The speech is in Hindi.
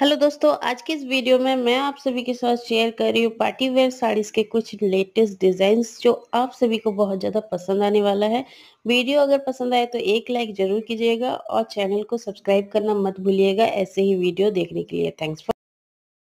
हेलो दोस्तों आज के इस वीडियो में मैं आप सभी के साथ शेयर कर रही हूँ पार्टी वेयर साड़ीज़ के कुछ लेटेस्ट डिज़ाइंस जो आप सभी को बहुत ज़्यादा पसंद आने वाला है वीडियो अगर पसंद आए तो एक लाइक ज़रूर कीजिएगा और चैनल को सब्सक्राइब करना मत भूलिएगा ऐसे ही वीडियो देखने के लिए थैंक्स